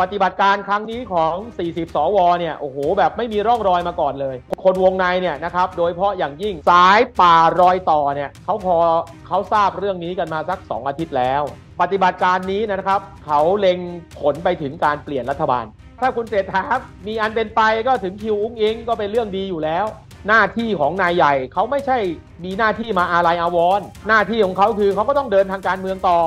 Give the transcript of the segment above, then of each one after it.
ปฏิบัติการครั้งนี้ของ40สวเนี่ย โอ้โห แบบไม่มีร่องรอยมาก่อนเลย คนวงใน เนี่ยนะครับ โดยเฉพาะอย่างยิ่งสายป่ารอยต่อ เนี่ยเขาพอเขาทราบเรื่องนี้กันมาสัก 2 อาทิตย์แล้ว ปฏิบัติการนี้นะครับ เขาเล็งผลไปถึงการเปลี่ยนรัฐบาล ถ้าคุณเศรษฐามีอันเป็นไปก็ถึงคิวอุ้งอิงก็เป็นเรื่องดีอยู่แล้ว หน้าที่ของนายใหญ่เขาไม่ใช่มีหน้าที่มาอาลัยอาวรณหน้าที่ของเขาคือเขาก็ต้องเดินทางการเมืองต่อ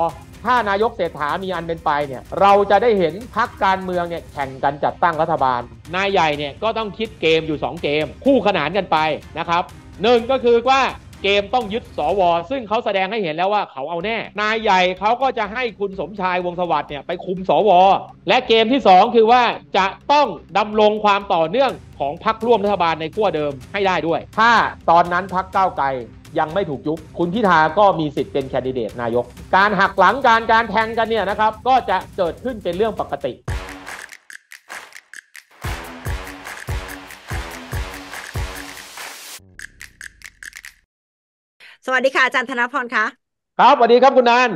ถ้านายกเศรษฐามีอันเป็นไปเนี่ยเราจะได้เห็นพักการเมืองเนี่ยแข่งกันจัดตั้งรัฐบาล นายใหญ่เนี่ยก็ต้องคิดเกมอยู่ 2 เกม คู่ขนานกันไปนะครับหนึ่งก็คือว่าเกมต้องยึดสวซึ่งเขาแสดงให้เห็นแล้วว่าเขาเอาแน่ นายใหญ่เขาก็จะให้คุณสมชายวงสวัสดิ์เนี่ยไปคุมสวและเกมที่ 2 คือว่าจะต้องดำรงความต่อเนื่องของพรรคร่วมรัฐบาลในขั้วเดิมให้ได้ด้วย ถ้าตอนนั้นพรรคก้าวไกลยังไม่ถูกยุบคุณพิธาก็มีสิทธิ์เป็นแคนดิเดตนายก การหักหลังการการแทงกันเนี่ยนะครับ ก็จะเกิดขึ้นเป็นเรื่องปกติ สวัสดีค่ะอาจารย์ธนพรคะ ครับสวัสดีครับคุณนัน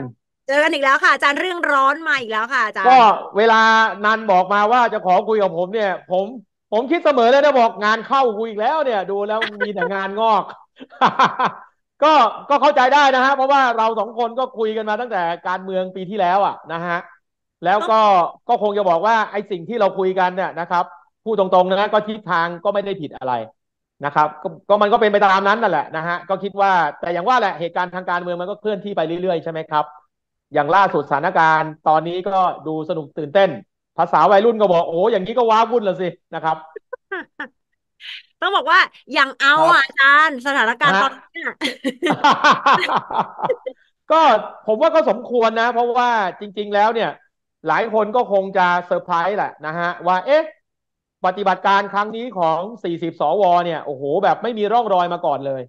เจอกันอีกแล้วค่ะอาจารย์เรื่องร้อนมาอีกแล้วค่ะอาจารย์ก็เวลานันบอกมาว่าจะขอคุยกับผมเนี่ย ผม ผมคิดเสมอเลยนะบอกงานเข้าคุยอีกแล้วเนี่ยดูแล้วมีแต่งานงอกก็ก็เข้าใจได้นะฮะเพราะว่าเราสองคนก็คุยกันมาตั้งแต่การเมืองปีที่แล้วอ่ะนะฮะแล้วก็ก็คงจะบอกว่าไอ้สิ่งที่เราคุยกันเนี่ยนะครับพูดตรงๆนะก็ทิศทางก็ไม่ได้ผิดอะไรนะครับกก็มันก็เป็นไปตามนั้นนั่นแหละนะฮะก็คิดว่าแต่อย่างว่าแหละเหตุการณ์ทางการเมืองมันก็เคลื่อนที่ไปเรื่อยๆใช่ไหมครับ อย่างล่าสุดสถานการณ์ ตอนนี้ก็ดูสนุกตื่นเต้น ภาษาวัยรุ่นก็บอกโอ้อย่างนี้ก็ว้าวุ่นละสินะครับต้องบอกว่าอย่างเอาอ่ะาจารย์สถานการณ์ตอนนี้ก็ผมว่าก็สมควรนะ เพราะว่าจริงๆแล้วเนี่ย หลายคนก็คงจะเซอร์ไพรส์แหละนะฮะ ว่าเอ๊ะ ปฏิบัติการครั้งนี้ของ40สวเนี่ยโอ้โหแบบไม่มีร่องรอยมาก่อนเลย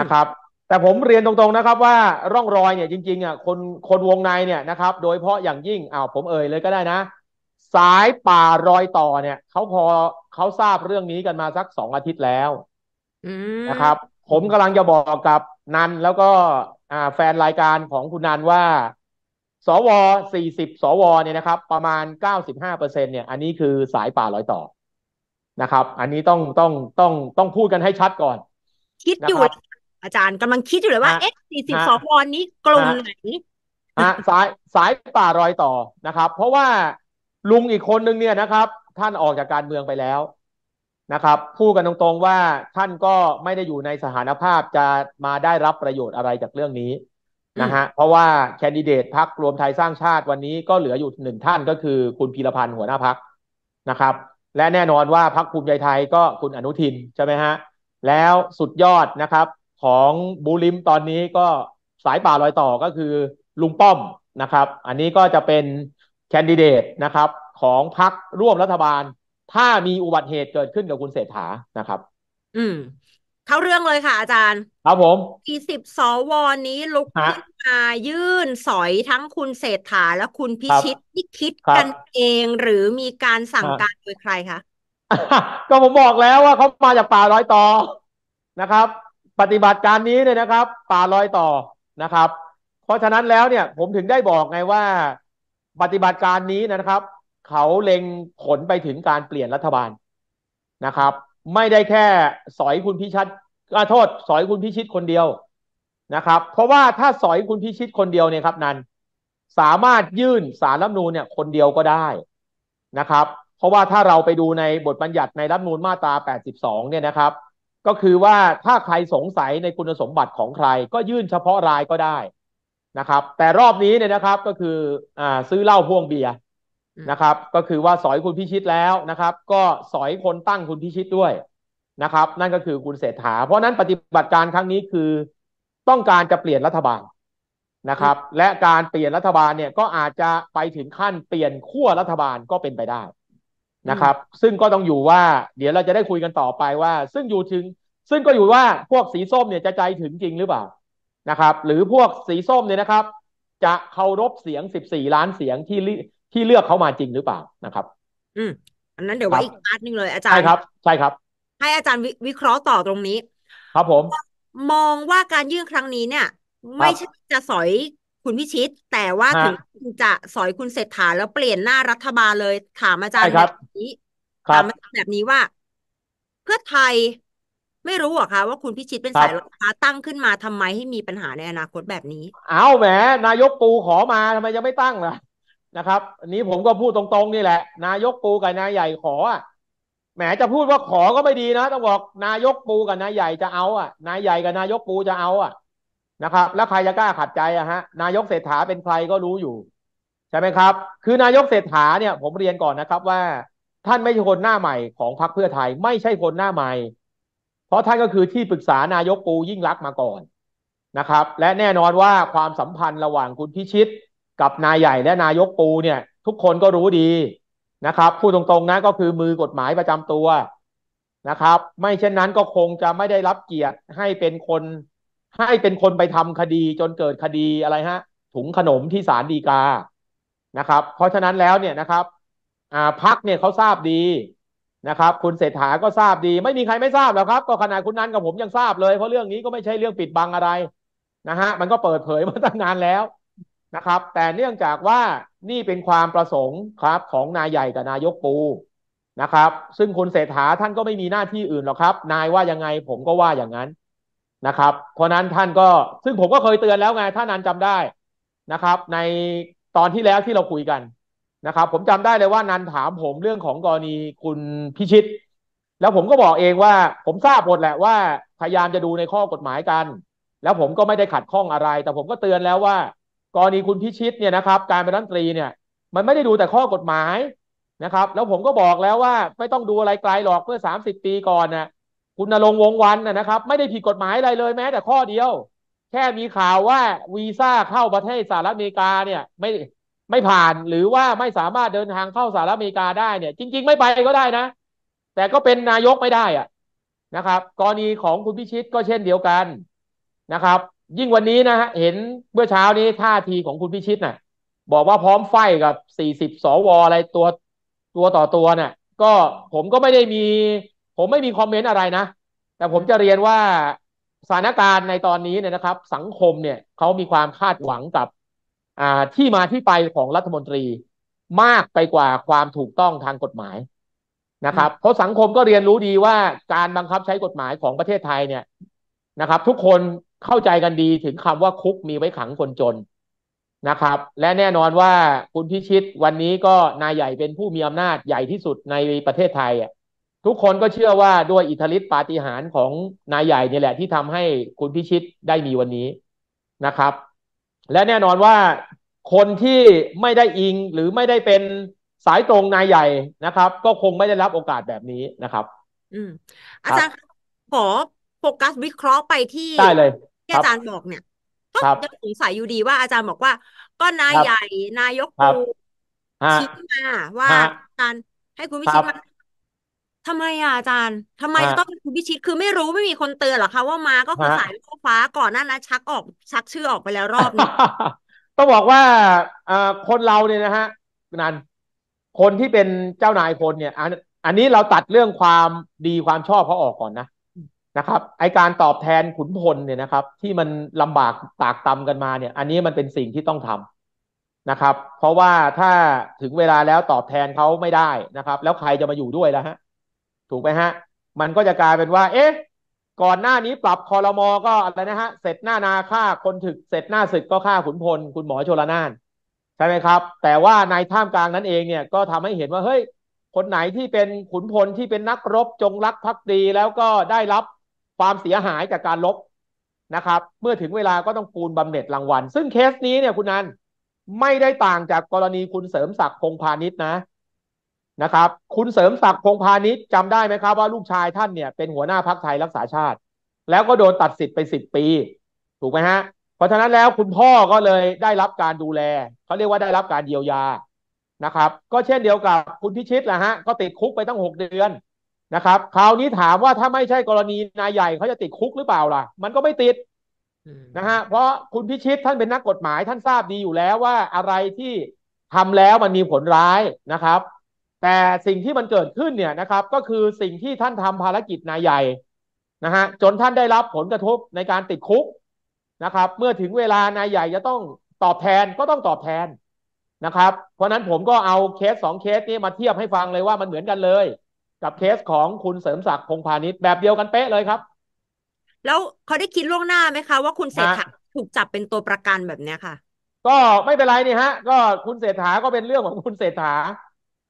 นะครับ แต่ผมเรียนตรงๆนะครับว่าร่องรอยเนี่ยจริงๆอ่ะคนคนวงในเนี่ยนะครับโดยเพราะอย่างยิ่งอ้าวผมเอ่ยเลยก็ได้นะสายป่ารอยต่อเนี่ยเขาพอเขาทราบเรื่องนี้กันมาสักสองอาทิตย์แล้วนะครับ ผมกำลังจะบอกกับ นันแล้วก็แฟนรายการของคุณนันว่า สวสี่สิบสวเนี่ยนะครับประมาณเก้าสิบห้าเปอร์เซ็นเนี่ย อันนี้คือสายป่ารอยต่อนะครับ อันนี้ต้องต้องต้องต้องพูดกันให้ชัดก่อน คิดอยู่ อาจารย์กำลังคิดอยู่เลยว่าเอ๊ะสี่สิบสวนี้กลุ่มไหน่ะสายสายป่ารอยต่อนะครับ เพราะว่าลุงอีกคนนึงเนี่ยนะครับ ท่านออกจากการเมืองไปแล้วนะครับพูดกันตรงๆว่าท่านก็ไม่ได้อยู่ในสถานภาพจะมาได้รับประโยชน์อะไรจากเรื่องนี้นะฮะเพราะว่าแคนดิเดตพักรวมไทยสร้างชาติวันนี้ก็เหลืออยู่หนึ่งท่านก็คือคุณพีรพันธ์หัวหน้าพักนะครับ และแน่นอนว่าพักภูมิใจไทยก็คุณอนุทินใช่ไหมฮะแล้วสุดยอดนะครับ ของบูลิมตอนนี้ก็สายป่าลอยต่อก็คือลุงป้อมนะครับ อันนี้ก็จะเป็นคนดิเดตนะครับ ของพรรคร่วมรัฐบาล ถ้ามีอุบัติเหตุเกิดขึ้นกับคุณเศรษฐา นะครับ อืมเข้าเรื่องเลยค่ะอาจารย์ ครับผมอีสิบสวนี้ลุกขึ้นมายื่นสอยทั้งคุณเศรษฐาและคุณพิชิตที่คิดกันเองหรือมีการสั่งการโดยใครคะก็ผมบอกแล้วว่าเขามาจากป่าร้อยต่อนะครับ ปฏิบัติการนี้เนี่ยนะครับป่าร้อยต่อนะครับ เพราะฉะนั้นแล้วเนี่ย ผมถึงได้บอกไงว่าปฏิบัติการนี้นะครับ เขาเล็งผลไปถึงการเปลี่ยนรัฐบาลนะครับ ไม่ได้แค่สอยคุณพิชัดอาโทษ สอยคุณพิชิตคนเดียวนะครับ เพราะว่าถ้าสอยคุณพิชิตคนเดียวเนี่ยครับนันสามารถยื่นสารรัฐนูนเนี่ยคนเดียวก็ได้นะครับ เพราะว่าถ้าเราไปดูในบทบัญญัติในรัฐนูนมาตรา 82 เนี่ยนะครับ ก็คือว่าถ้าใครสงสัยในคุณสมบัติของใคร ก็ยื่นเฉพาะรายก็ได้นะครับแต่รอบนี้เนี่ยนะครับก็คืออ่าซื้อเหล้าพ่วงเบียร์นะครับ ก็คือว่าสอยคุณพิชิตแล้วนะครับ ก็สอยคนตั้งคุณพิชิตด้วยนะครับ นั่นก็คือคุณเศรษฐาเพราะนั้นปฏิบัติการครั้งนี้คือ ต้องการจะเปลี่ยนรัฐบาลนะครับ และการเปลี่ยนรัฐบาลเนี่ยก็อาจจะไปถึงขั้นเปลี่ยนขั้วรัฐบาลก็เป็นไปได้นะครับ ซึ่งก็ต้องอยู่ว่าเดี๋ยวเราจะได้คุยกันต่อไปว่า ซึ่งอยู่ถึง ซึ่งก็อยู่ว่าพวกสีส้มเนี่ยจะใจถึงจริงหรือเปล่านะครับหรือพวกสีส้มเนี่ยนะครับ จะเคารพเสียง 14 ล้านเสียงที่ที่เลือกเขามาจริงหรือเปล่านะครับ อืมอันนั้นเดี๋ยวไว้อีกพาร์ทนึงเลย อาจารย์ใช่ครับใช่ครับ ให้อาจารย์วิเคราะห์ต่อตรงนี้ ครับผม มองว่าการยื่นครั้งนี้เนี่ย ไม่ใช่จะสอยคุณพิชิต แต่ว่าถึงจะสอยคุณเศรษฐาแล้วเปลี่ยนหน้ารัฐบาลเลย ถามอาจารย์แบบนี้ถามอาจารย์แบบนี้ว่า เพื่อไทยไม่รู้อะคะว่าคุณพิชิตเป็นสายราคาตั้งขึ้นมาทำไมให้มีปัญหาในอนาคตแบบนี้ เอาแหม นายกปูขอมาทำไมยังไม่ตั้งล่ะนะครับอันนี้ผมก็พูดตรงๆนี่แหละ นายกปูกับนายใหญ่ขออ่ะแหมจะพูดว่าขอก็ไม่ดีนะต้องบอกนายกปูกับนายใหญ่จะเอาอ่ะ นายใหญ่กับนายกปูจะเอาอ่ะนะครับ แล้วใครจะกล้าขัดใจอะฮะ นายกเศรษฐาเป็นใครก็รู้อยู่ใช่ไหมครับ คือนายกเศรษฐาเนี่ยผมเรียนก่อนนะครับ ว่าท่านไม่ใช่คนหน้าใหม่ของพรรคเพื่อไทย ไม่ใช่คนหน้าใหม่เพราะท่านก็คือที่ปรึกษานายกปูยิ่งรักมาก่อนนะครับ และแน่นอนว่าความสัมพันธ์ระหว่างคุณพิชิตกับนายใหญ่และนายกปูเนี่ย ทุกคนก็รู้ดีนะครับพูดตรงๆนะก็คือมือกฎหมายประจำตัวนะครับ ไม่เช่นนั้นก็คงจะไม่ได้รับเกียรติให้เป็นคนให้เป็นคนไปทำคดีจนเกิดคดีอะไรฮะ ถุงขนมที่ศาลฎีกานะครับ เพราะฉะนั้นแล้วเนี่ยนะครับอ่าพักเนี่ยเขาทราบดีนะครับคุณเศรษฐาก็ทราบดี ไม่มีใครไม่ทราบหรอกครับก็ขนาดคุณนั้นกับผมยังทราบเลย เพราะเรื่องนี้ก็ไม่ใช่เรื่องปิดบังอะไรนะฮะ มันก็เปิดเผยมาตั้งนานแล้วนะครับ แต่เนื่องจากว่านี่เป็นความประสงค์ครับ ของนายใหญ่กับนายกปูนะครับ ซึ่งคุณเศรษฐาท่านก็ไม่มีหน้าที่อื่นหรอกครับ นายว่ายังไงผมก็ว่าอย่างนั้นนะครับเพราะนั้นท่านก็ซึ่งผมก็เคยเตือนแล้วไงถ้านันจำได้นะครับ ในตอนที่แล้วที่เราคุยกันนะครับผมจำได้เลยว่านันถามผมเรื่องของกรณีคุณพิชิต แล้วผมก็บอกเองว่าผมทราบหมดแหละว่าพยายามจะดูในข้อกฎหมายกัน แล้วผมก็ไม่ได้ขัดข้องอะไร แต่ผมก็เตือนแล้วว่า กรณีคุณพิชิตเนี่ยนะครับการเป็นรัฐมนตรีเนี่ย มันไม่ได้ดูแต่ข้อกฎหมายนะครับ แล้วผมก็บอกแล้วว่าไม่ต้องดูอะไรไกลหรอกเมื่อสามสิบปีก่อนนะคุณนรงวงวันนะครับ ไม่ได้ผิดกฎหมายอะไรเลยแม้ แต่ข้อเดียวแค่มีข่าวว่าวีซ่าเข้าประเทศสหรัฐอเมริกาเนี่ยไม่ไม่ผ่านหรือว่าไม่สามารถเดินทางเข้าสหรัฐอเมริกาได้เนี่ยจริง ๆ ไม่ไปก็ได้นะ แต่ก็เป็นนายกไม่ได้อะนะครับ กรณีของคุณพิชิตก็เช่นเดียวกันนะครับ ยิ่งวันนี้นะฮะเห็นเมื่อเช้านี้ท่าทีของคุณพิชิตนะ่ะ บอกว่าพร้อมไฟกับสี่สิบสวอะไรตัวตัวต่อตัวเนะี่ยก็ผมก็ไม่ได้มี ผมไม่มีคอมเมนต์อะไรนะ แต่ผมจะเรียนว่าสถานการณ์ในตอนนี้เนี่ยนะครับ สังคมเนี่ยเขามีความคาดหวังกับที่มาที่ไปของรัฐมนตรีมากไปกว่าความถูกต้องทางกฎหมายนะครับ เพราะสังคมก็เรียนรู้ดีว่าการบังคับใช้กฎหมายของประเทศไทยเนี่ยนะครับ ทุกคนเข้าใจกันดีถึงคำว่าคุกมีไว้ขังคนจนนะครับ และแน่นอนว่าคุณพิชิตวันนี้ก็นายใหญ่เป็นผู้มีอำนาจใหญ่ที่สุดในประเทศไทยอ่ะทุกคนก็เชื่อว่าด้วยอิทธิฤทธิปาฏิหาริย์ของนายใหญ่นี่แหละ ที่ทำให้คุณพิชิตได้มีวันนี้นะครับและแน่นอนว่าคนที่ไม่ได้อิงหรือไม่ได้เป็นสายตรงนายใหญ่นะครับ ก็คงไม่ได้รับโอกาสแบบนี้นะครับ อืมอาจารย์ขอโฟกัสวิเคราะห์ไปที่ได้เลยที่อาจารย์บอกเนี่ยก็ยังสงสัยอยู่ดีว่าอาจารย์บอกว่า ก็นายใหญ่ นายกปูชี้มาว่าอาจารย์ให้คุณวิชิตมาทำไมอ่ะอาจารย์ทำไมจะต้องคุณพิชิต คือไม่รู้ไม่มีคนเตือนหรอคะว่ามา ก็คือะสายล่อฟ้าก่อนหน้านั้นชักออกชักชื่อออกไปแล้วรอบหนึ่ง ต้องบอกว่าเอ่อคนเราเนี่ยนะฮะนันคนที่เป็นเจ้านายคนเนี่ยอันอันนี้เราตัดเรื่องความดีความชอบเขาออกก่อนนะนะครับไอการตอบแทนขุนพลเนี่ยนะครับ ที่มันลำบากตากตำกันมาเนี่ย อันนี้มันเป็นสิ่งที่ต้องทำนะครับ เพราะว่าถ้าถึงเวลาแล้วตอบแทนเขาไม่ได้นะครับ แล้วใครจะมาอยู่ด้วยล่ะฮะถูกไหมฮะ มันก็จะกลายเป็นว่า เอ๊ะ ก่อนหน้านี้ปรับคอรมอก็อะไรนะฮะ เสร็จหน้านาฆ่าคนถึก เสร็จหน้าศึกก็ฆ่าขุนพล คุณหมอชลนานใช่ไหมครับ แต่ว่าในท่ามกลางนั้นเองเนี่ย ก็ทำให้เห็นว่า เฮ้ย คนไหนที่เป็นขุนพลที่เป็นนักรบจงรักภักดี แล้วก็ได้รับความเสียหายจากการลบนะครับ เมื่อถึงเวลา ก็ต้องปูนบำเหน็จรางวัล ซึ่งเคสนี้เนี่ยคุณนันไม่ได้ต่างจากกรณีคุณเสริมศักดิ์คงพาณิชย์นะนะครับคุณเสริมศักดิ์พงพาณิชย์จำได้ไหมครับว่าลูกชายท่านเนี่ยเป็นหัวหน้าพักไทยรักษาชาติ แล้วก็โดนตัดสิทธิ์ไปสิบปี ถูกไหมฮะเพราะฉะนั้นแล้วคุณพ่อก็เลยได้รับการดูแล เขาเรียกว่าได้รับการเยียวยานะครับ ก็เช่นเดียวกับคุณพิชิตแหละฮะ ก็ติดคุกไปตั้งหกเดือนนะครับ คราวนี้ถามว่าถ้าไม่ใช่กรณีนายใหญ่ เขาจะติดคุกหรือเปล่าล่ะ มันก็ไม่ติดนะฮะเพราะคุณพิชิตท่านเป็นนักกฎหมายท่านทราบดีอยู่แล้วว่าอะไรที่ทำแล้วมันมีผลร้ายนะครับแต่สิ่งที่มันเกิดขึ้นเนี่ยนะครับ ก็คือสิ่งที่ท่านทำภารกิจนายใหญ่นะฮะจนท่านได้รับผลกระทบในการติดคุกนะครับ เมื่อถึงเวลานายใหญ่จะต้องตอบแทนก็ต้องตอบแทนนะครับเพราะนั้นผมก็เอาเคสสองเคสนี้มาเทียบให้ฟังเลยว่ามันเหมือนกันเลย กับเคสของคุณเสริมศักดิ์พงพาณิชย์แบบเดียวกันเป๊ะเลยครับ แล้วเขาได้คิดล่วงหน้าไหมคะว่าคุณเศรษฐาถูกจับเป็นตัวประกันแบบนี้ค่ะ ก็ไม่เป็นไรนี่ฮะ ก็คุณเศรษฐาก็เป็นเรื่องของคุณเศรษฐา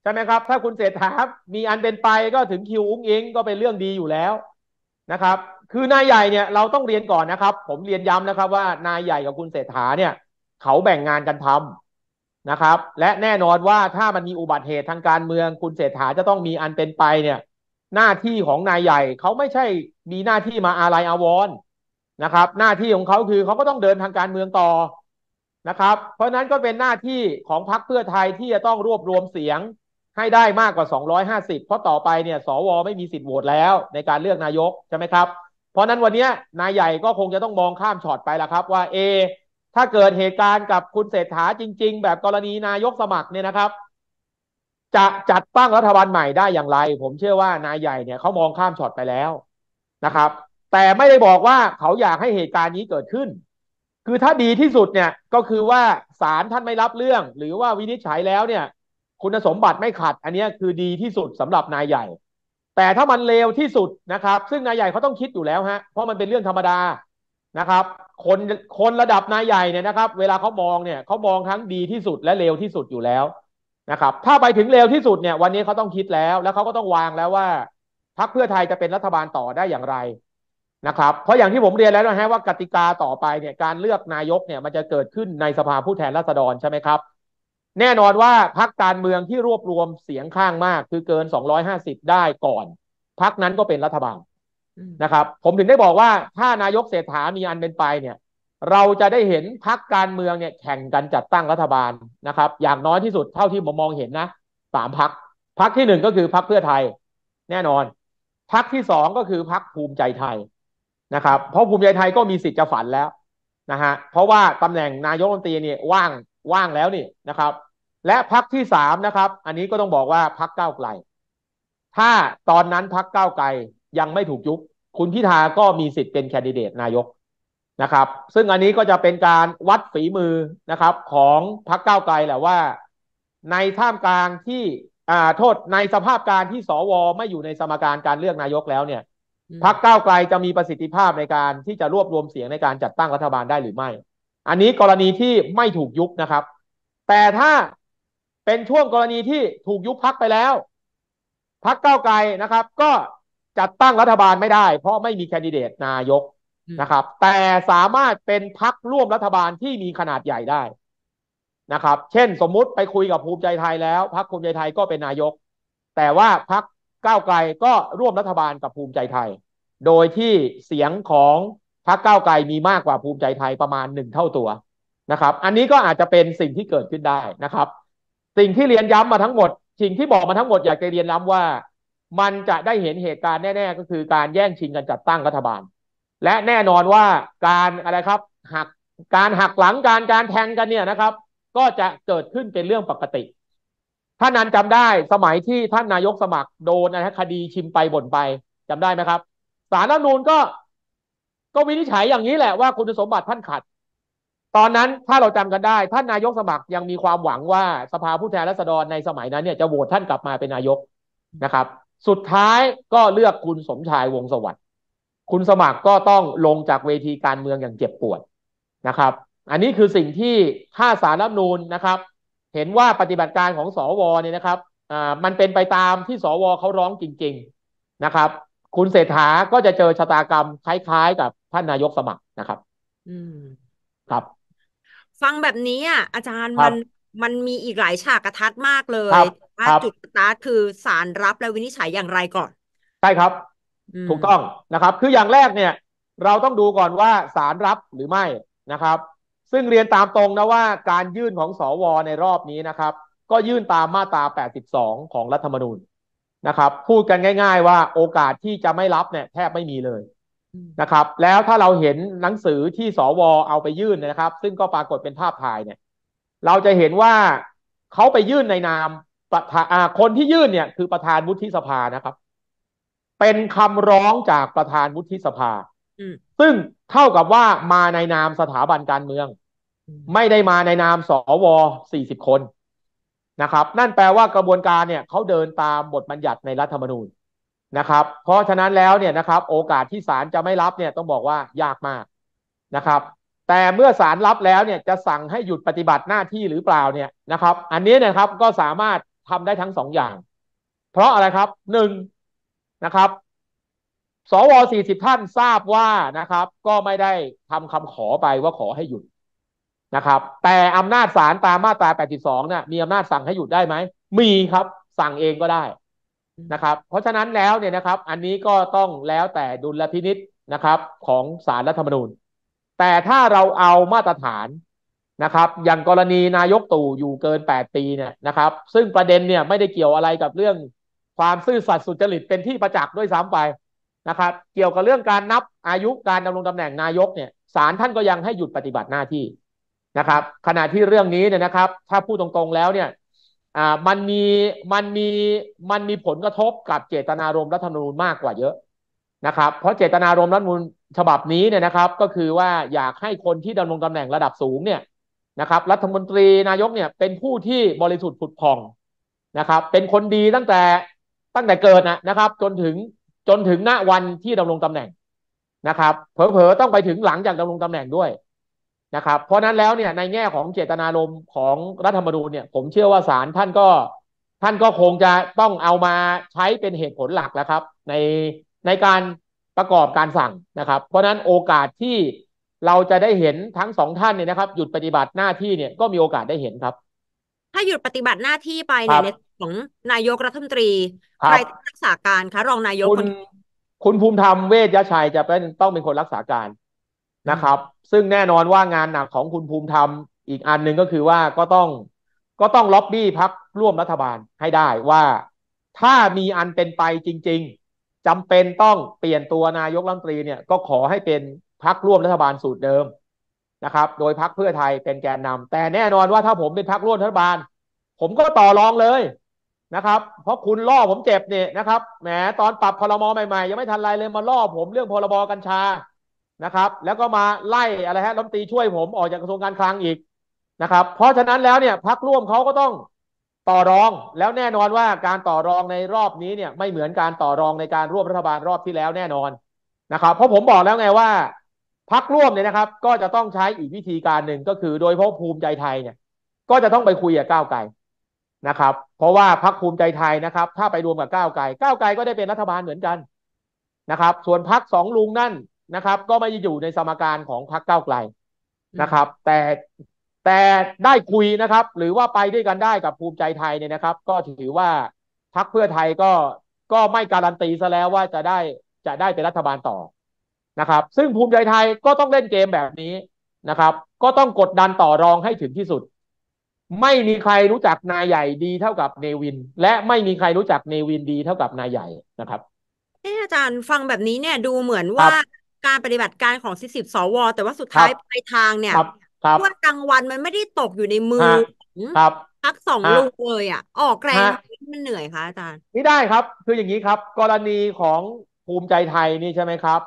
ใช่ไหมครับถ้าคุณเศรษฐามีอันเป็นไปก็ถึงคิวอุ้งเองก็เป็นเรื่องดีอยู่แล้วนะครับคือนายใหญ่เนี่ยเราต้องเรียนก่อนนะครับ ผมเรียนย้ำนะครับ ว่านายใหญ่กับคุณเศรษฐาเนี่ย เขาแบ่งงานกันทำนะครับและแน่นอนว่าถ้ามันมีอุบัติเหตุทางการเมืองคุณเศรษฐาจะต้องมีอันเป็นไปเนี่ยหน้าที่ของนายใหญ่เขาไม่ใช่มีหน้าที่มาอะไรอาวรนนะครับหน้าที่ของเขาคือเขาก็ต้องเดินทางการเมืองต่อนะครับเพราะนั้นก็เป็นหน้าที่ของพรรคเพื่อไทยที่จะต้องรวบรวมเสียงให้ได้มากกว่า 250 เพราะต่อไปเนี่ย สว ไม่มีสิทธิ์โหวตแล้ว ในการเลือกนายก ใช่ไหมครับ เพราะนั้นวันนี้นายใหญ่ก็คงจะต้องมองข้ามช็อตไปละครับว่า เอ ถ้าเกิดเหตุการณ์กับคุณเศรษฐาจริงๆ แบบกรณีนายกสมัครเนี่ยนะครับ จะจัดตั้งรัฐบาลใหม่ได้อย่างไร ผมเชื่อว่านายใหญ่เนี่ยเขามองข้ามช็อตไปแล้วนะครับ แต่ไม่ได้บอกว่าเขาอยากให้เหตุการณ์นี้เกิดขึ้น คือถ้าดีที่สุดเนี่ย ก็คือว่าศาลท่านไม่รับเรื่อง หรือว่าวินิจฉัยแล้วเนี่ยคุณสมบัติไม่ขัดอันนี้คือดีที่สุดสำหรับนายใหญ่ แต่ถ้ามันเลวที่สุดนะครับซึ่งนายใหญ่เขาต้องคิดอยู่แล้วฮะเพราะมันเป็นเรื่องธรรมดานะครับ คนคนระดับนายใหญ่เนี่ยนะครับ เวลาเขามองเนี่ยเขามองทั้งดีที่สุดและเลวที่สุดอยู่แล้วนะครับถ้าไปถึงเลวที่สุดเนี่ย วันนี้เขาต้องคิดแล้ว แล้วเขาก็ต้องวางแล้วว่าพรรคเพื่อไทยจะเป็นรัฐบาลต่อได้อย่างไรนะครับ เพราะอย่างที่ผมเรียนแล้วนะฮะว่ากติกาต่อไปเนี่ยการเลือกนายกเนี่ยมันจะเกิดขึ้นในสภาผู้แทนราษฎรใช่ไหมครับแน่นอนว่าพักการเมืองที่รวบรวมเสียงข้างมากคือเกิน 250 ได้ก่อน พักนั้นก็เป็นรัฐบาลนะครับ ผมถึงได้บอกว่าถ้านายกเศรษฐามีอันเป็นไปเนี่ย เราจะได้เห็นพักการเมืองเนี่ยแข่งกันจัดตั้งรัฐบาลนะครับ อย่างน้อยที่สุดเท่าที่ผมมองเห็นนะสามพักพักที่หนึ่งก็คือพักเพื่อไทย แน่นอนพักที่สองก็คือพักภูมิใจไทยนะครับ เพราะภูมิใจไทยก็มีสิทธิ์จะฝันแล้วนะฮะเพราะว่าตำแหน่งนายกรัฐมนตรีเนี่ยว่างว่างแล้วนี่นะครับ และพักที่สามนะครับ อันนี้ก็ต้องบอกว่าพักเก้าไกล ถ้าตอนนั้นพักเก้าไกลยังไม่ถูกยุบคุณพิธาก็มีสิทธิ์เป็นแคนดิเดตนายกนะครับ ซึ่งอันนี้ก็จะเป็นการวัดฝีมือนะครับของพักเก้าไกลแหละว่า ในท่ามกลางที่อ่าโทษในสภาพการที่สวไม่อยู่ในสมการการเลือกนายกแล้วเนี่ยพักเก้าไกลจะมีประสิทธิภาพในการที่จะรวบรวมเสียงในการจัดตั้งรัฐบาลได้หรือไม่อันนี้กรณีที่ไม่ถูกยุบนะครับ แต่ถ้าเป็นช่วงกรณีที่ถูกยุบพักไปแล้วพักเก้าไกลนะครับ ก็จัดตั้งรัฐบาลไม่ได้ เพราะไม่มีแคนดิเดตนายกนะครับ แต่สามารถเป็นพักร่วมรัฐบาลที่มีขนาดใหญ่ได้นะครับ เช่นสมมุติไปคุยกับภูมิใจไทยแล้วพักภูมิใจไทยก็เป็นนายก แต่ว่าพักเก้าไกลก็ร่วมรัฐบาลกับภูมิใจไทย โดยที่เสียงของพรรคก้าวไกลมีมากกว่าภูมิใจไทยประมาณหนึ่งเท่าตัวนะครับ อันนี้ก็อาจจะเป็นสิ่งที่เกิดขึ้นได้นะครับ สิ่งที่เรียนย้ำมาทั้งหมดสิ่งที่บอกมาทั้งหมดอยากจะเรียนย้าว่า มันจะได้เห็นเหตุการณ์แน่ ๆ ก็คือการแย่งชิงกันจัดตั้งรัฐบาล และแน่นอนว่าการอะไรครับหักการหักหลังการการแทงกันเนี่ยนะครับ ก็จะเกิดขึ้นเป็นเรื่องปกติท่านนั้นจำได้ สมัยที่ท่านนายกสมัครโดนนะคดีชิมไปบ่นไปจำได้ไหมครับสารรัฐนูนก็ก็วินิจฉัยอย่างนี้แหละว่าคุณสมบัติท่านขัด ตอนนั้นถ้าเราจำกันได้ ท่านนายกสมัครยังมีความหวังว่าสภาผู้แทนราษฎรในสมัยนั้นเนี่ยจะโหวตท่านกลับมาเป็นนายกนะครับ สุดท้ายก็เลือกคุณสมชายวงสวัสดิ์คุณสมัครก็ต้องลงจากเวทีการเมืองอย่างเจ็บปวดนะครับ อันนี้คือสิ่งที่ถ้าสารรัฐนูนนะครับ เห็นว่าปฏิบัติการของสวเนี่ยนะครับมันเป็นไปตามที่สวเขาร้องจริงๆนะครับคุณเศรษฐาก็จะเจอชะตากรรมคล้ายๆ กับท่านนายกสมัครนะครับ อืมครับ ฟังแบบนี้อ่ะอาจารย์มันมันมีอีกหลายฉากกระทัดมากเลยาจุดตาคือสารรับและวินิจฉัยอย่างไรก่อน ใช่ครับ ถูกต้องนะครับ คืออย่างแรกเนี่ย เราต้องดูก่อนว่าสารรับหรือไม่นะครับ ซึ่งเรียนตามตรงนะว่าการยื่นของสอวในรอบนี้นะครับ ก็ยื่นตามมาตรา82 ของรัฐธรรมนูญนะครับพูดกันง่าย ๆ ว่าโอกาสที่จะไม่รับเนี่ย แทบไม่มีเลย นะครับ แล้วถ้าเราเห็นหนังสือที่สวเอาไปยื่นนะครับ ซึ่งก็ปรากฏเป็นภาพถ่ายเนี่ย เราจะเห็นว่าเขาไปยื่นในนามประธานคนที่ยื่นเนี่ย คือประธานวุฒิสภานะครับ เป็นคำร้องจากประธานวุฒิสภา ซึ่งเท่ากับว่ามาในนามสถาบันการเมือง ไม่ได้มาในนามสวสี่สิบคนนะครับนั่นแปลว่ากระบวนการเนี่ยเขาเดินตามบทบัญญัติในรัฐธรรมนูญนะครับ เพราะฉะนั้นแล้วเนี่ยนะครับโอกาสที่ศาลจะไม่รับเนี่ยต้องบอกว่ายากมากนะครับ แต่เมื่อศาลรับแล้วเนี่ยจะสั่งให้หยุดปฏิบัติหน้าที่หรือเปล่าเนี่ยนะครับ อันนี้นะครับก็สามารถทำได้ทั้งสองอย่าง เพราะอะไรครับหนึ่งนะครับสวิบท่านทราบว่านะครับ ก็ไม่ได้ทำคำขอไปว่าขอให้หยุดนะครับแต่อำนาจศาลตามมาตรา82เนี่ยมีอำนาจสั่งให้หยุดได้ไหมมีครับสั่งเองก็ได้นะครับเพราะฉะนั้นแล้วเนี่ยนะครับอันนี้ก็ต้องแล้วแต่ดุลพินิษนะครับ ของศาลรัฐธรรมนูญแต่ถ้าเราเอามาตรฐานนะครับ อย่างกรณีนายกตู่อยู่เกิน 8 ปีเนี่ยนะครับ ซึ่งประเด็นเนี่ยไม่ได้เกี่ยวอะไรกับเรื่องความซื่อสัตย์สุจริตเป็นที่ประจักษ์ด้วยซ้ำไปนะครับเกี่ยวกับเรื่องการนับอายุการดำรงตำแหน่งนายกเนี่ยศาลท่านก็ยังให้หยุดปฏิบัติหน้าที่นะครับขณะที่เรื่องนี้เนี่ยนะครับ ถ้าพูดตรงๆแล้วเนี่ยอ่ามันมีมันมีมันมีผลกระทบกับเจตนารมณ์รัฐธรรมนูญมากกว่าเยอะนะครับ เพราะเจตนารมณ์รัฐธรรมนูญฉบับนี้เนี่ยนะครับ ก็คือว่าอยากให้คนที่ดำรงตำแหน่งระดับสูงเนี่ยนะครับรัฐมนตรีนายกเนี่ย เป็นผู้ที่บริสุทธิ์ผุดผ่องนะครับ เป็นคนดีตั้งแต่ตั้งแต่เกิดนะนะครับ จนถึงจนถึงณวันที่ดำรงตำแหน่งนะครับเผลอๆ ต้องไปถึงหลังจากดำรงตำแหน่งด้วยนะครับเพราะนั้นแล้วเนี่ยในแง่ของเจตนารมณ์ของรัฐธรรมนูญเนี่ย ผมเชื่อว่าศาลท่านก็ ท่านก็คงจะต้องเอามาใช้เป็นเหตุผลหลักแล้วครับ ในในการประกอบการสั่งนะครับ เพราะนั้นโอกาสที่เราจะได้เห็นทั้งสองท่านเนี่ยนะครับ หยุดปฏิบัติหน้าที่เนี่ยก็มีโอกาสได้เห็นครับ ถ้าหยุดปฏิบัติหน้าที่ไปเนี่ยในของนายกรัฐมนตรีใครรักษาการคะรองนายกคุณคุณภูมิธรรมเวชยชัยจะเป็นต้องเป็นคนรักษาการนะครับซึ่งแน่นอนว่างานหนักของคุณภูมิธรรม อีกอันหนึ่งก็คือว่าก็ต้องก็ต้องล็อบบี้พักร่วมรัฐบาลให้ได้ว่า ถ้ามีอันเป็นไปจริง ๆจำเป็นต้องเปลี่ยนตัวนายกรัฐมนตรีเนี่ย ก็ขอให้เป็นพักร่วมรัฐบาลสูตรเดิมนะครับ โดยพักเพื่อไทยเป็นแกนนำ แต่แน่นอนว่าถ้าผมเป็นพักร่วมรัฐบาล ผมก็ต่อรองเลยนะครับ เพราะคุณล่อผมเจ็บเนี่ยนะครับแหมตอนปรับพรบใหม่ๆยังไม่ทันไรเลยมาล่อผมเรื่องพรบกัญชานะครับแล้วก็มาไล่อะไรฮะรัฐมนตรีช่วยผมออกจากกระทรวงการคลังอีกนะครับ เพราะฉะนั้นแล้วเนี่ยพักร่วมเขาก็ต้องต่อรองแล้วแน่นอนว่าการต่อรองในรอบนี้เนี่ยไม่เหมือนการต่อรองในการร่วมรัฐบาลรอบที่แล้วแน่นอนนะครับ เพราะผมบอกแล้วไงว่าพักร่วมเนี่ยนะครับก็จะต้องใช้อีกวิธีการหนึ่งก็คือโดยพากภูมิใจไทยเนี่ย ก็จะต้องไปคุยกับก้าวไกลนะครับ เพราะว่าพักภูมิใจไทยนะครับ ถ้าไปรวมกับก้าวไกลก้าวไกลก็ได้เป็นรัฐบาลเหมือนกันนะครับ ส่วนพักสองลุงนั่นนะครับก็ไม่ได้อยู่ในสมการของพรรคก้าวไกลนะครับ แต่แต่ได้คุยนะครับ หรือว่าไปด้วยกันได้กับภูมิใจไทยเนี่ยนะครับ ก็ถือว่าพรรคเพื่อไทยก็ก็ไม่การันตีซะแล้วว่าจะได้จะได้เป็นรัฐบาลต่อนะครับ ซึ่งภูมิใจไทยก็ต้องเล่นเกมแบบนี้นะครับ ก็ต้องกดดันต่อรองให้ถึงที่สุด ไม่มีใครรู้จักนายใหญ่ดีเท่ากับเนวิน และไม่มีใครรู้จักเนวินดีเท่ากับนายใหญ่นะครับอาจารย์ฟังแบบนี้เนี่ยดูเหมือนว่าการปฏิบัติการของสิบสวแต่ว่าสุดท้ายปลายทางเนี่ยว่ากลางวันมันไม่ได้ตกอยู่ในมือครับพักสองลูกเลยอ่ะ ออกแรงมันเหนื่อยคะอาจารย์ไม่ได้ครับคืออย่างนี้ครับ กรณีของภูมิใจไทยนี่ใช่ไหมครับ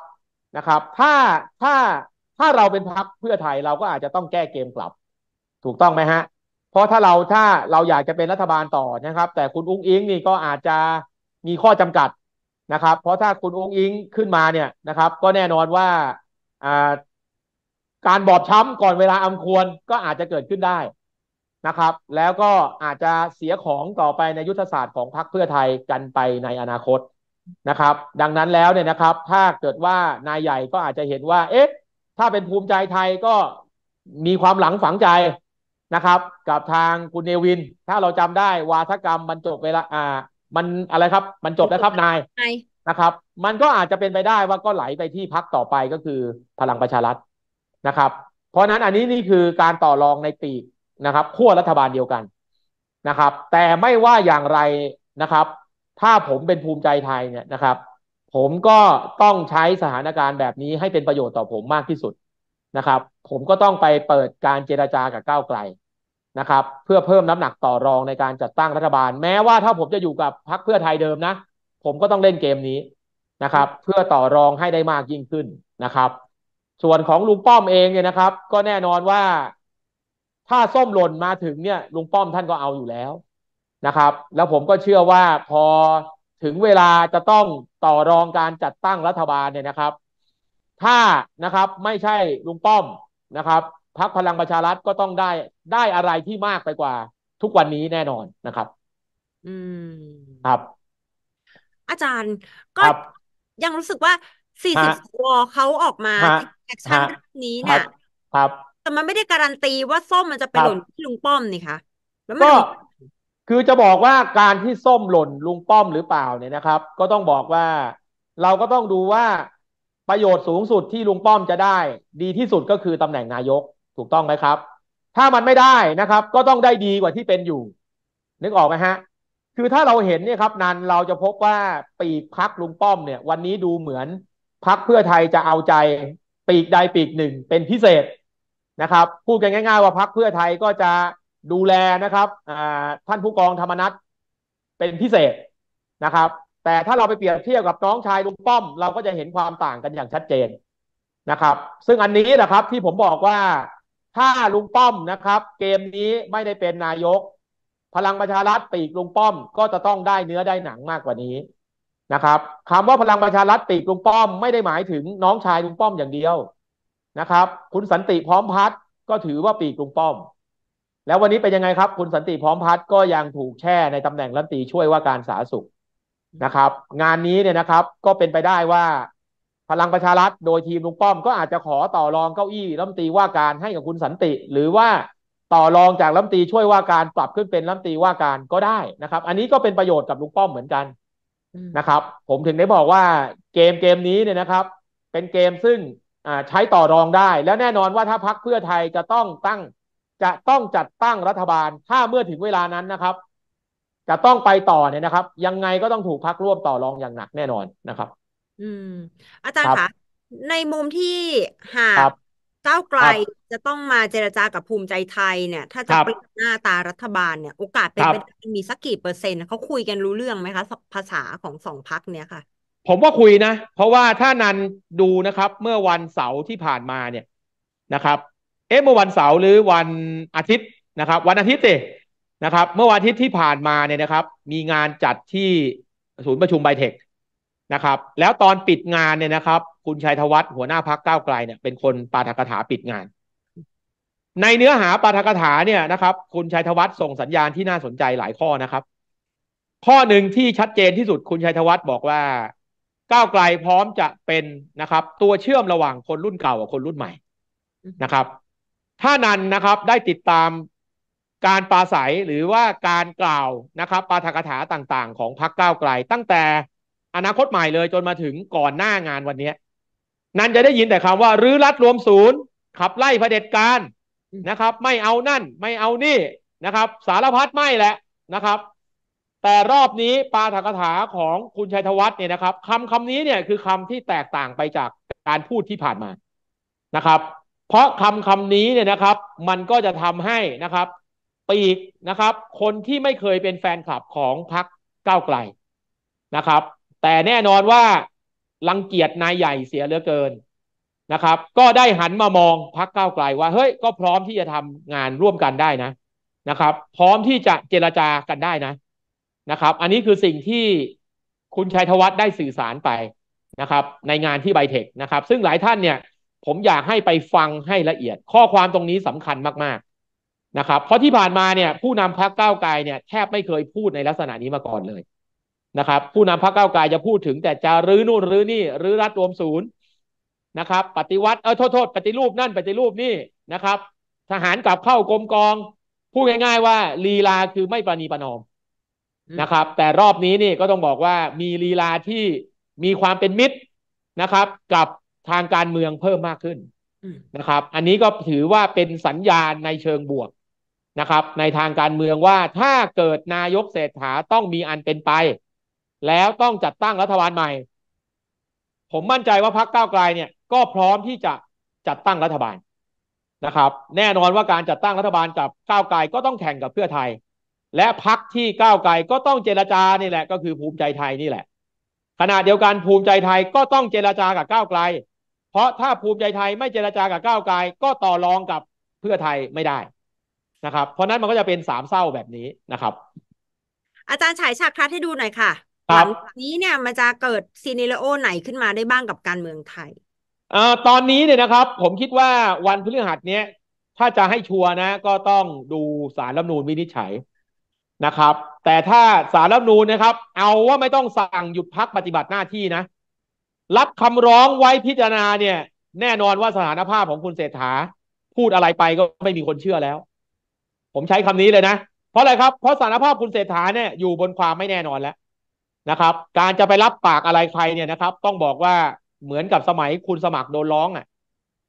นะครับ ถ้าถ้าถ้าเราเป็นพักเพื่อไทยเราก็อาจจะต้องแก้เกมกลับ ถูกต้องไหมฮะ เพราะถ้าเราถ้าเราอยากจะเป็นรัฐบาลต่อนะครับ แต่คุณอุ้งอิงนี่ก็อาจจะมีข้อจำกัดนะครับเพราะถ้าคุณองค์อิงขึ้นมาเนี่ยนะครับ ก็แน่นอนว่าการบอบช้ำก่อนเวลาอัาควรก็อาจจะเกิดขึ้นได้นะครับ แล้วก็อาจจะเสียของต่อไปในยุทธศาสตร์ของพรรคเพื่อไทยกันไปในอนาคตนะครับ ดังนั้นแล้วเนี่ยนะครับ ถ้าเกิดว่านายใหญ่ก็อาจจะเห็นว่าเอ๊ะถ้าเป็นภูมิใจไทยก็มีความหลังฝังใจนะครับ กับทางคุณเนวิน ถ้าเราจำได้ วาทกรรมบรรจบเวลาอ่ามันอะไรครับ มันจบแล้วครับนายนะครับ มันก็อาจจะเป็นไปได้ว่าก็ไหลไปที่พักต่อไปก็คือพลังประชารัฐนะครับ เพราะนั้นอันนี้นี่คือการต่อรองในปีนะครับขั้วรัฐบาลเดียวกันนะครับ แต่ไม่ว่าอย่างไรนะครับ ถ้าผมเป็นภูมิใจไทยเนี่ยนะครับ ผมก็ต้องใช้สถานการณ์แบบนี้ให้เป็นประโยชน์ต่อผมมากที่สุดนะครับ ผมก็ต้องไปเปิดการเจราจากับก้าวไกลนะครับเพื่อเพิ่มน้ำหนักต่อรองในการจัดตั้งรัฐบาล แม้ว่าถ้าผมจะอยู่กับพรรคเพื่อไทยเดิมนะ ผมก็ต้องเล่นเกมนี้นะครับ เพื่อต่อรองให้ได้มากยิ่งขึ้นนะครับ ส่วนของลุงป้อมเองเนี่ยนะครับ ก็แน่นอนว่า ถ้าส้มหล่นมาถึงเนี่ยลุงป้อมท่านก็เอาอยู่แล้วนะครับ แล้วผมก็เชื่อว่าพอถึงเวลาจะต้องต่อรองการจัดตั้งรัฐบาลเนี่ยนะครับ ถ้านะครับไม่ใช่ลุงป้อมนะครับพักพลังประชารัฐก็ต้องได้ได้อะไรที่มากไปกว่า ทุกวันนี้แน่นอนนะครับ อืม ครับ อาจารย์ก็ยังรู้สึกว่า 40สวเขาออกมาแอคชั่นนี้เนี่ยครับ แต่มันไม่ได้การันตีว่าส้มมันจะไปหล่นที่ลุงป้อมนี่คะแล้วมันคือจะบอกว่าการที่ส้มหล่นลุงป้อมหรือเปล่าเนี่ยนะครับ ก็ต้องบอกว่าเราก็ต้องดูว่าประโยชน์สูงสุดที่ลุงป้อมจะได้ ดีที่สุดก็คือตำแหน่งนายกถูกต้องไหมครับ ถ้ามันไม่ได้นะครับ ก็ต้องได้ดีกว่าที่เป็นอยู่ นึกออกไหมฮะ คือถ้าเราเห็นเนี่ยครับนันเราจะพบว่าปีกพักลุงป้อมเนี่ย วันนี้ดูเหมือนพักเพื่อไทยจะเอาใจปีกใดปีกหนึ่ง เป็นพิเศษนะครับพูดกันง่ายๆว่าพักเพื่อไทยก็จะดูแลนะครับท่านผู้กองธรรมนัฐเป็นพิเศษนะครับ แต่ถ้าเราไปเปรียบเทียบกับน้องชายลุงป้อมเราก็จะเห็นความต่างกันอย่างชัดเจนนะครับ ซึ่งอันนี้นะครับที่ผมบอกว่าถ้าลุงป้อมนะครับ เกมนี้ไม่ได้เป็นนายก พลังประชารัฐปีกลุงป้อม ก็จะต้องได้เนื้อได้หนังมากกว่านี้นะครับคำว่าพลังประชารัฐปีกลุงป้อมไม่ได้หมายถึงน้องชาย ลุงป้อมอย่างเดียวนะครับ คุณสันติพร้อมพัฒน์ก็ถือว่าปีกลุงป้อม แล้ววันนี้เป็นยังไงครับ คุณสันติพร้อมพัฒน์ก็ยังถูกแช่ในตำแหน่งรัฐมนตรีช่วยว่าการสาธารณสุขนะครับ งานนี้เนี่ยนะครับก็เป็นไปได้ว่าพลังประชารัฐโดยทีมลุงป้อมก็อาจจะขอต่อรองเก้าอี้รัฐตีว่าการให้กับคุณสันติ หรือว่าต่อรองจากรัฐตีช่วยว่าการปรับขึ้นเป็นรัฐตีว่าการก็ได้นะครับ อันนี้ก็เป็นประโยชน์กับลุงป้อมเหมือนกันนะครับ ผมถึงได้บอกว่าเกมเกมนี้เนี่ยนะครับ เป็นเกมซึ่งใช้ต่อรองได้ แล้วแน่นอนว่าถ้าพักเพื่อไทยจะต้องตั้งจะต้องจัดตั้งรัฐบาล ถ้าเมื่อถึงเวลานั้นนะครับ จะต้องไปต่อเนี่ยนะครับ ยังไงก็ต้องถูกพักร่วมต่อรองอย่างหนักแน่นอนนะครับอืมอาจารย์บคะในมุมที่หาครักบก้าวไกลครับจะต้องมาเจรจากับภูมิใจไทยเนี่ย ถ้าคจะรัเปลี่ยนหน้าตารัฐบาลเนี่ย โอกาสเป็นรัไปบได้มีสักกี่เปอร์เซ็นต์เขาคุยกันรู้เรื่องไหมคะภาษาของสองพรรคเนี่ยค่ะ ผมว่าคุยนะเพราะว่าถ้านันดูนะครับ เมื่อวันเสาร์ที่ผ่านมาเนี่ยนะครับ เอ๊ะเมื่อวันเสาร์หรือวันอาทิตย์นะครับ วันอาทิตย์เนะครับ เมื่อวันอาทิตย์ที่ผ่านมาเนี่ยนะครับ มีงานจัดที่ศูนย์ประชุมไบเทคนะครับแล้วตอนปิดงานเนี่ยนะครับ คุณชัยธวัฒน์หัวหน้าพักก้าวไกลเนี่ยเป็นคนปาฐกถาปิดงาน ในเนื้อหาปาฐกถาเนี่ยนะครับ คุณชัยธวัฒน์ส่งสัญญาณที่น่าสนใจหลายข้อนะครับ ข้อหนึ่งที่ชัดเจนที่สุดคุณชัยธวัฒน์บอกว่า ก้าวไกลพร้อมจะเป็นนะครับ ตัวเชื่อมระหว่างคนรุ่นเก่ากับคนรุ่นใหม่นะครับ ถ้านันนะครับได้ติดตามการปราศัยหรือว่าการกล่าวนะครับปาฐกถาต่างๆของพรรคก้าวไกล ตั้งแต่อนาคตใหม่เลยจนมาถึงก่อนหน้างานวันนี้ นั่นจะได้ยินแต่คำว่า รื้อรัดรวมศูนย์ ขับไล่เผด็จการนะครับ ไม่เอานั่น ไม่เอานี่นะครับ สารพัดไม่แหละนะครับ แต่รอบนี้ปาถกถาของคุณชัยธวัฒน์เนี่ยนะครับคำคำนี้เนี่ยคือคำที่แตกต่างไปจากการพูดที่ผ่านมานะครับ เพราะคำคำนี้เนี่ยนะครับ มันก็จะทำให้นะครับปีกนะครับ คนที่ไม่เคยเป็นแฟนคลับของพรรคก้าวไกลนะครับแต่แน่นอนว่ารังเกียจนายใหญ่เสียเหลือเกินนะครับ ก็ได้หันมามองพักก้าวไกลว่าเฮ้ยก็พร้อมที่จะทำงานร่วมกันได้นะนะครับ พร้อมที่จะเจรจากันได้นะนะครับ อันนี้คือสิ่งที่คุณชัยธวัฒน์ได้สื่อสารไปนะครับ ในงานที่ไบเทคนะครับ ซึ่งหลายท่านเนี่ย ผมอยากให้ไปฟังให้ละเอียดข้อความตรงนี้สำคัญมาก ๆนะครับ เพราะที่ผ่านมาเนี่ย ผู้นำพักก้าวไกลเนี่ยแทบไม่เคยพูดในลักษณะนี้มาก่อนเลยนะครับ ผู้นำพรรคก้าวไกลจะพูดถึง แต่จะรื้อนู่นรื้อนี่รื้อรัฐรวมศูนย์นะครับ ปฏิวัติเออโทษโทษปฏิรูปนั่นปฏิรูปนี่นะครับ ทหารกลับเข้ากรมกอง พูดง่าย ๆ ว่าลีลาคือไม่ประนีประนอมนะครับ แต่รอบนี้นี่ก็ต้องบอกว่ามีลีลาที่มีความเป็นมิตรนะครับ กับทางการเมืองเพิ่มมากขึ้นนะครับ อันนี้ก็ถือว่าเป็นสัญญาณในเชิงบวกนะครับ ในทางการเมืองว่าถ้าเกิดนายกเศรษฐาต้องมีอันเป็นไปแล้วต้องจัดตั้งรัฐบาลใหม่ ผมมั่นใจว่าพรรคก้าวไกลเนี่ยก็พร้อมที่จะจัดตั้งรัฐบาลนะครับ แน่นอนว่าการจัดตั้งรัฐบาลกับก้าวไกลก็ต้องแข่งกับเพื่อไทย และพรรคที่ก้าวไกลก็ต้องเจรจานี่แหละ ก็คือภูมิใจไทยนี่แหละขณะเดียวกันภูมิใจไทยก็ต้องเจรจากับก้าวไกล เพราะถ้าภูมิใจไทยไม่เจรจากับก้าวไกล ก็ต่อรองกับเพื่อไทยไม่ได้นะครับ เพราะนั้นมันก็จะเป็นสามเศร้าแบบนี้นะครับ อาจารย์ฉายฉากลัดให้ดูหน่อยค่ะหลังนี้เนี่ยมันจะเกิดซีเนเรโอไหนขึ้นมาได้บ้างกับการเมืองไทย เอ่อตอนนี้เนี่ยนะครับ ผมคิดว่าวันพฤหัสเนี้ย ถ้าจะให้ชัวร์นะ ก็ต้องดูสารรัฐนูลวินิจฉัยนะครับ แต่ถ้าสารรัฐนูลนะครับ เอาว่าไม่ต้องสั่งหยุดพักปฏิบัติหน้าที่นะ รับคำร้องไว้พิจารณาเนี่ย แน่นอนว่าสถานภาพของคุณเศรษฐา พูดอะไรไปก็ไม่มีคนเชื่อแล้ว ผมใช้คำนี้เลยนะ เพราะอะไรครับเพราะสารภาพคุณเศรษฐาเนี่ยอยู่บนความไม่แน่นอนแล้วนะครับการจะไปรับปากอะไรใครเนี่ยนะครับ ต้องบอกว่าเหมือนกับสมัยคุณสมัครโดนร้องอ่ะ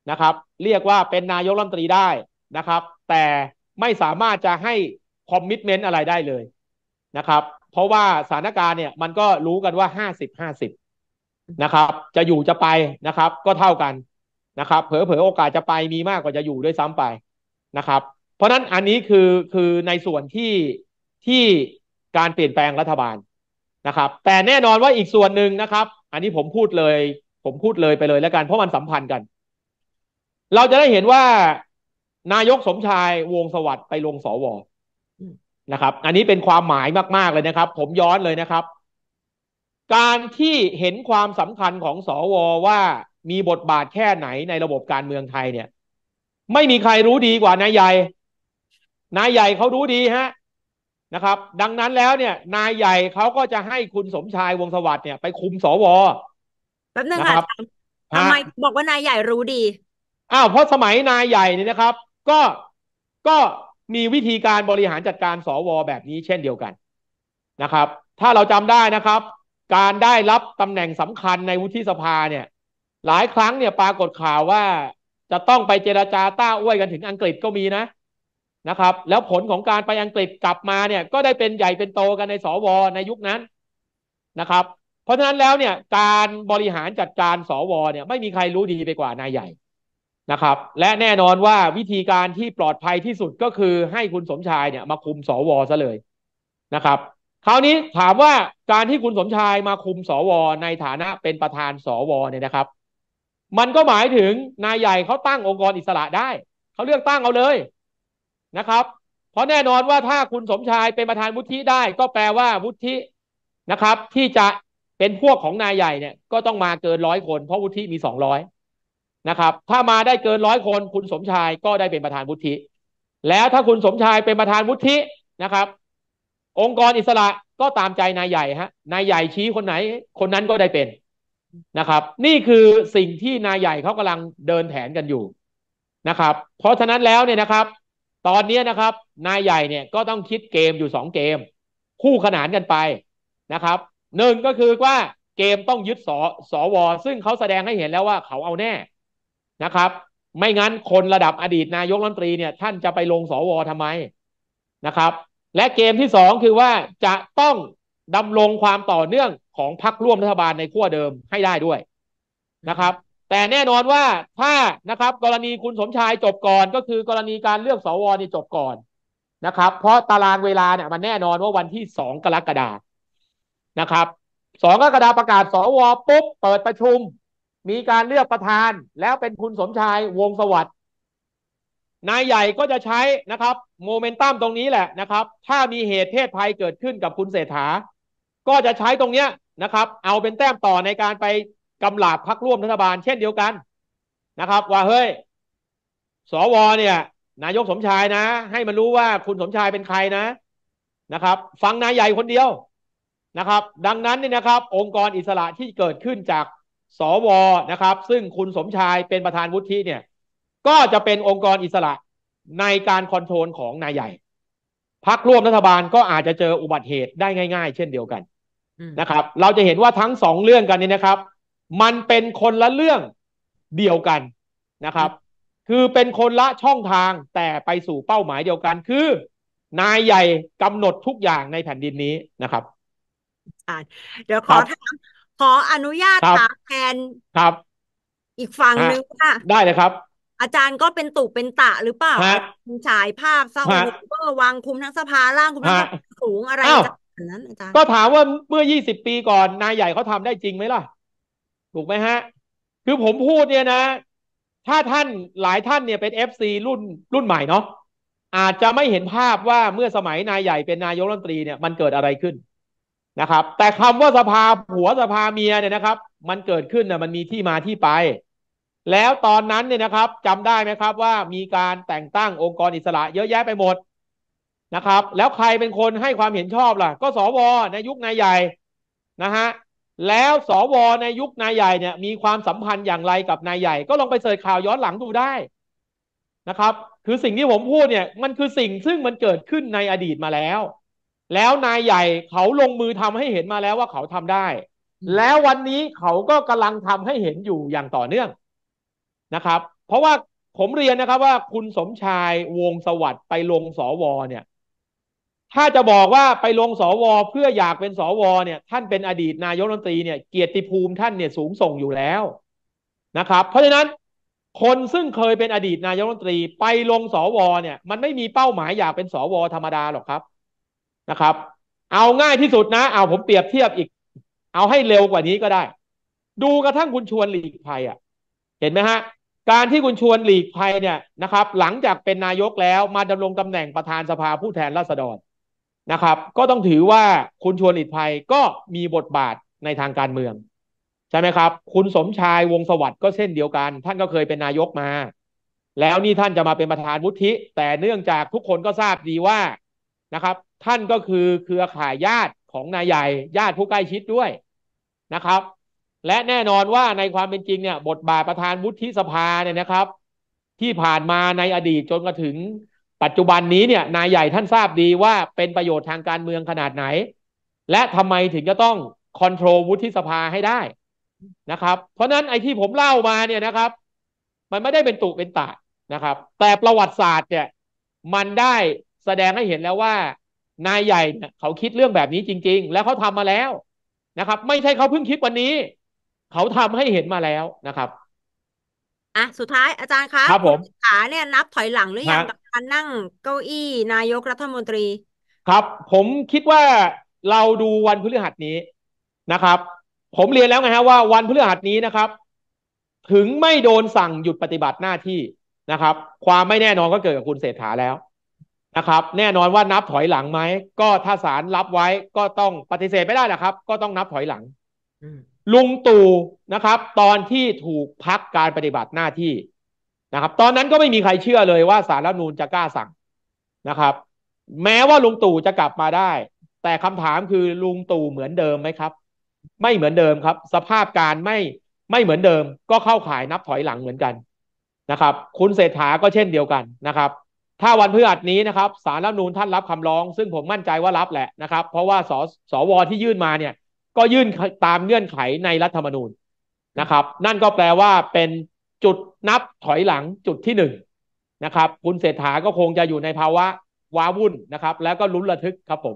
นะครับ เรียกว่าเป็นนายกรัฐมนตรีได้นะครับแต่ไม่สามารถจะให้คอมมิชเมนต์อะไรได้เลยนะครับเพราะว่าสถานการณ์เนี่ยมันก็รู้กันว่าห้าสิบห้าสิบนะครับจะอยู่จะไปนะครับ ก็เท่ากันนะครับ เผลอๆโอกาสจะไปมีมากกว่าจะอยู่ด้วยซ้ำไปนะครับ เพราะฉะนั้นอันนี้คือคือในส่วนที่ที่การเปลี่ยนแปลงรัฐบาลนะครับแต่แน่นอนว่าอีกส่วนหนึ่งนะครับ อันนี้ผมพูดเลย ผมพูดเลยไปเลยแล้วกันเพราะมันสัมพันธ์กัน เราจะได้เห็นว่านายกสมชายวงสวัสด์ไปลงสวนะครับ อันนี้เป็นความหมายมาก ๆเลยนะครับ ผมย้อนเลยนะครับ การที่เห็นความสำคัญของสวว่ามีบทบาทแค่ไหนในระบบการเมืองไทยเนี่ย ไม่มีใครรู้ดีกว่านายใหญ่ นายใหญ่เขารู้ดีฮะนะครับดังนั้นแล้วเนี่ยนายใหญ่เขาก็จะให้คุณสมชายวงสวัสด์เนี่ยไปคุมสวแป๊บนึงค่ะทำไมบอกว่านายใหญ่รู้ดี อ้าวเพราะสมัยนายใหญ่เนี่ยนะครับ ก็ก็มีวิธีการบริหารจัดการสวแบบนี้เช่นเดียวกันนะครับ ถ้าเราจำได้นะครับ การได้รับตำแหน่งสำคัญในวุฒิสภาเนี่ย หลายครั้งเนี่ยปรากฏข่าวว่าจะต้องไปเจราจาต้าอ้วยกันถึงอังกฤษก็มีนะนะครับแล้วผลของการไปอังกฤษกลับมาเนี่ย ก็ได้เป็นใหญ่เป็นโตกันในสวในยุคนั้นนะครับ เพราะฉะนั้นแล้วเนี่ยการบริหารจัดการสวเนี่ย ไม่มีใครรู้ดีไปกว่านายใหญ่นะครับ และแน่นอนว่าวิธีการที่ปลอดภัยที่สุดก็คือให้คุณสมชายเนี่ยมาคุมสวซะเลยนะครับ คราวนี้ถามว่าการที่คุณสมชายมาคุมสวในฐานะเป็นประธานสวเนี่ยนะครับ มันก็หมายถึงนายใหญ่เขาตั้งองค์กรอิสระได้เขาเลือกตั้งเอาเลยนะครับเพราะแน่นอนว่าถ้าคุณสมชายเป็นประธานวุฒิได้ก็แปลว่าวุฒินะครับ ที่จะเป็นพวกของนายใหญ่เนี่ย ก็ต้องมาเกินร้อยคน เพราะวุฒิมีสองร้อยนะครับ ถ้ามาได้เกินร้อยคน คุณสมชายก็ได้เป็นประธานวุฒิแล้วถ้าคุณสมชายเป็นประธานวุฒินะครับ องค์กรอิสระก็ตามใจนายใหญ่ฮะนายใหญ่ชี้คนไหน คนนั้นก็ได้เป็นนะครับ นี่คือสิ่งที่นายใหญ่เขากำลังเดินแผนกันอยู่นะครับ เพราะฉะนั้นแล้วเนี่ยนะครับตอนนี้นะครับ นายใหญ่เนี่ยก็ต้องคิดเกมอยู่สองเกม คู่ขนานกันไปนะครับหนึ่งก็คือว่าเกมต้องยึดสอสวซึ่งเขาแสดงให้เห็นแล้วว่าเขาเอาแน่นะครับ ไม่งั้นคนระดับอดีตนายกรัฐมนตรีเนี่ย ท่านจะไปลงสวทำไมนะครับ และเกมที่สองคือว่าจะต้องดำรงความต่อเนื่องของพรรคร่วมรัฐบาลในขั้วเดิมให้ได้ด้วยนะครับแต่แน่นอนว่าถ้านะครับ กรณีคุณสมชายจบก่อนก็คือกรณีการเลือกสวนี่จบก่อนนะครับ เพราะตารางเวลาเนี่ยมันแน่นอนว่าวันที่สองกรกฎานะครับสองกรกฎาประกาศสวปุ๊บ เปิดประชุม มีการเลือกประธานแล้วเป็นคุณสมชายวงสวัสด์นายใหญ่ก็จะใช้นะครับโมเมนตัมตรงนี้แหละนะครับ ถ้ามีเหตุเพศภัยเกิดขึ้นกับคุณเศรษฐา ก็จะใช้ตรงเนี้ยนะครับ เอาเป็นแต้มต่อในการไปกำลาบพักร่วมรัฐบาลเช่นเดียวกันนะครับ ว่าเฮ้ยสวเนี่ย นายกสมชายนะ ให้มันรู้ว่าคุณสมชายเป็นใครนะนะครับ ฟังนายใหญ่คนเดียวนะครับ ดังนั้นเนี่ยนะครับ องค์กรอิสระที่เกิดขึ้นจากสวนะครับ ซึ่งคุณสมชายเป็นประธานวุฒิเนี่ยก็จะเป็นองค์กรอิสระในการคอนโทรลของนายใหญ่พักร่วมรัฐบาลก็อาจจะเจออุบัติเหตุได้ง่าย ๆ เช่นเดียวกันนะครับ เราจะเห็นว่าทั้งสองเรื่องกันนียนะครับมันเป็นคนละเรื่องเดียวกันนะครับ คือเป็นคนละช่องทางแต่ไปสู่เป้าหมายเดียวกันคือ นายใหญ่กำหนดทุกอย่างในแผ่นดินนี้นะครับ เดี๋ยวขอถามขออนุญาตถามแทนครับ อีกฝั่งหนึ่งค่ะได้เลยครับ อาจารย์ก็เป็นตุเป็นตะหรือเปล่าฉายภาพซ่โอเวอร์วางคุมทั้งสภาล่างคุมทั้งสูงอะไรนั้นอาจารย์ก็ถามว่าเมื่อ20ปีก่อนนายใหญ่เขาทำได้จริงไหมล่ะถูกไหมฮะคือผมพูดเนี่ยนะ ถ้าท่านหลายท่านเนี่ยเป็น FC รุ่นรุ่นใหม่เนาะอาจจะไม่เห็นภาพว่าเมื่อสมัยนายใหญ่เป็นนายกรัฐมนตรีเนี่ยมันเกิดอะไรขึ้นนะครับ แต่คำว่าสภาผัวสภาเมียเนี่ยนะครับ มันเกิดขึ้นนะมันมีที่มาที่ไป แล้วตอนนั้นเนี่ยนะครับ จำได้ไหมครับ ว่ามีการแต่งตั้งองค์กรอิสระเยอะแยะไปหมดนะครับ แล้วใครเป็นคนให้ความเห็นชอบล่ะก็สวในยุคนายใหญ่นะฮะแล้วสวในยุคนายใหญ่เนี่ยมีความสัมพันธ์อย่างไรกับนายใหญ่ ก็ลองไปเสิร์ชข่าวย้อนหลังดูได้นะครับ คือสิ่งที่ผมพูดเนี่ยมันคือสิ่งซึ่งมันเกิดขึ้นในอดีตมาแล้ว แล้วนายใหญ่เขาลงมือทำให้เห็นมาแล้วว่าเขาทำได้ แล้ววันนี้เขาก็กำลังทำให้เห็นอยู่อย่างต่อเนื่องนะครับ เพราะว่าผมเรียนนะครับว่าคุณสมชายวงสวัสดิ์ไปลงสวเนี่ยถ้าจะบอกว่าไปลงสวเพื่ออยากเป็นสวเนี่ยท่านเป็นอดีตนายกรัฐมนตรีเนี่ยเกียรติภูมิท่านเนี่ยสูงส่งอยู่แล้วนะครับ เพราะฉะนั้น คนซึ่งเคยเป็นอดีตนายกรัฐมนตรี ไปลงสวเนี่ย มันไม่มีเป้าหมายอยากเป็นสวธรรมดาหรอกครับนะครับ เอาง่ายที่สุดนะเอาผมเปรียบเทียบอีกเอาให้เร็วกว่านี้ก็ได้ ดูกระทั่งคุณชวนหลีกภัยอ่ะเห็นไหมฮะการที่คุณชวนหลีกภัยเนี่ยนะครับ หลังจากเป็นนายกแล้วมาดำรงตำแหน่งประธานสภาผู้แทนราษฎรนะครับก็ต้องถือว่าคุณชวนอิทภัยก็มีบทบาทในทางการเมือง ใช่ไหมครับ คุณสมชายวงสวัสด์ก็เช่นเดียวกัน ท่านก็เคยเป็นนายกมา แล้วนี่ท่านจะมาเป็นประธานวุฒิแต่เนื่องจากทุกคนก็ทราบดีว่านะครับ ท่านก็คือเครือข่ายญาติของนายใหญ่ญาติผู้ใกล้ชิดด้วยนะครับ และแน่นอนว่าในความเป็นจริงเนี่ยบทบาทประธานวุฒิสภาเนี่ยนะครับ ที่ผ่านมาในอดีตจนกระถึงปัจจุบันนี้เนี่ยนายใหญ่ท่านทราบดีว่าเป็นประโยชน์ทางการเมืองขนาดไหน และทำไมถึงจะต้องคอนโทรลวุฒิสภาให้ได้นะครับเพราะนั้นไอ้ที่ผมเล่ามาเนี่ยนะครับ มันไม่ได้เป็นตุ เป็นตะนะครับ แต่ประวัติศาสตร์เนี่ยมันได้แสดงให้เห็นแล้วว่า นายใหญ่เนี่ยเขาคิดเรื่องแบบนี้จริงๆ แล้วเขาทำมาแล้วนะครับ ไม่ใช่เขาเพิ่งคิดวันนี้ เขาทำให้เห็นมาแล้วนะครับอ่ะสุดท้ายอาจารย์คะครับผมขาเนี่ยนับถอยหลังหรือยังกับการนั่งเก้าอี้นายกรัฐมนตรี ครับ ผมคิดว่าเราดูวันพฤหัสนี้นะครับ ผมเรียนแล้วไงฮะว่าวันพฤหัสนี้นะครับ ถึงไม่โดนสั่งหยุดปฏิบัติหน้าที่นะครับ ความไม่แน่นอนก็เกิดกับคุณเศรษฐาแล้ว นะครับ แน่นอนว่านับถอยหลังไหมก็ถ้าศาลรับไว้ก็ต้องปฏิเสธไม่ได้นะครับ ก็ต้องนับถอยหลังลุงตู่นะครับ ตอนที่ถูกพักการปฏิบัติหน้าที่นะครับ ตอนนั้นก็ไม่มีใครเชื่อเลยว่าสารรัฐนูนจะกล้าสั่งนะครับ แม้ว่าลุงตู่จะกลับมาได้ แต่คำถามคือลุงตู่เหมือนเดิมไหมครับ ไม่เหมือนเดิมครับ สภาพการไม่ไม่เหมือนเดิม ก็เข้าข่ายนับถอยหลังเหมือนกันนะครับ คุณเศรษฐาก็เช่นเดียวกันนะครับ ถ้าวันพฤหัสนี้นะครับ สารรัฐนูนท่านรับคำร้อง ซึ่งผมมั่นใจว่ารับแหละนะครับ เพราะว่าสสวที่ยื่นมาเนี่ยก็ยื่นตามเงื่อนไขในรัฐธรรมนูญ นะครับ นั่นก็แปลว่าเป็นจุดนับถอยหลังจุดที่หนึ่งนะครับคุณเศรษฐาก็คงจะอยู่ในภาวะว้าวุ่นนะครับ แล้วก็ลุ้นระทึกครับผม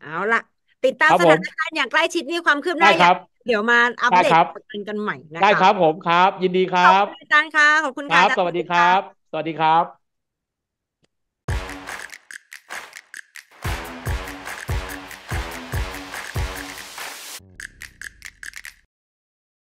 เอาละติดตามสถานการณ์อย่างใกล้ชิดนี่ความคืบหน้าครับเดี๋ยวมาอัปเดตกันกันใหม่นะครับได้ครับผมครับ ยินดีครับอาจารย์ค่ะขอบคุณคับ สวัสดีครับ สวัสดีครับ